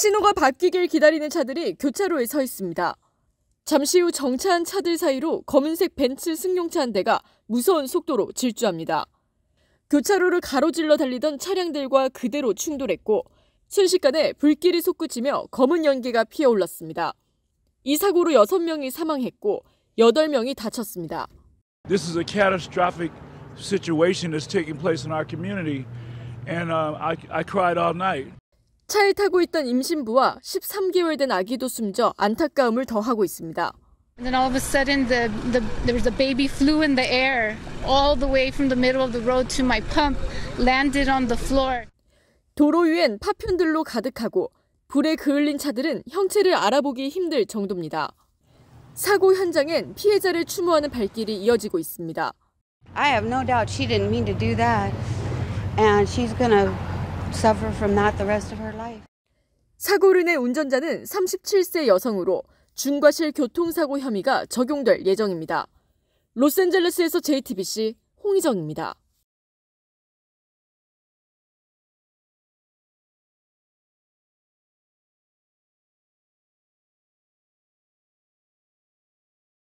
신호가 바뀌길 기다리는 차들이 교차로에 서 있습니다. 잠시 후 정차한 차들 사이로 검은색 벤츠 승용차 한 대가 무서운 속도로 질주합니다. 교차로를 가로질러 달리던 차량들과 그대로 충돌했고 순식간에 불길이 솟구치며 검은 연기가 피어올랐습니다. 이 사고로 6명이 사망했고 8명이 다쳤습니다. This is a catastrophic situation that's taking place in our community and uh, I, I cried all night. 차에 타고 있던 임신부와 13개월 된 아기도 숨져 안타까움을 더하고 있습니다. And then all of a sudden, the, the, there was a baby flew in the air all the way from the middle of the road to my pump, landed on the floor. 도로 위엔 파편들로 가득하고 불에 그을린 차들은 형체를 알아보기 힘들 정도입니다. 사고 현장엔 피해자를 추모하는 발길이 이어지고 있습니다. I have no doubt she didn't mean to do that, and she's gonna suffer from that the rest of her life. 사고를 낸 운전자는 37세 여성으로 중과실 교통사고 혐의가 적용될 예정입니다. 로스앤젤레스에서 JTBC 홍희정입니다.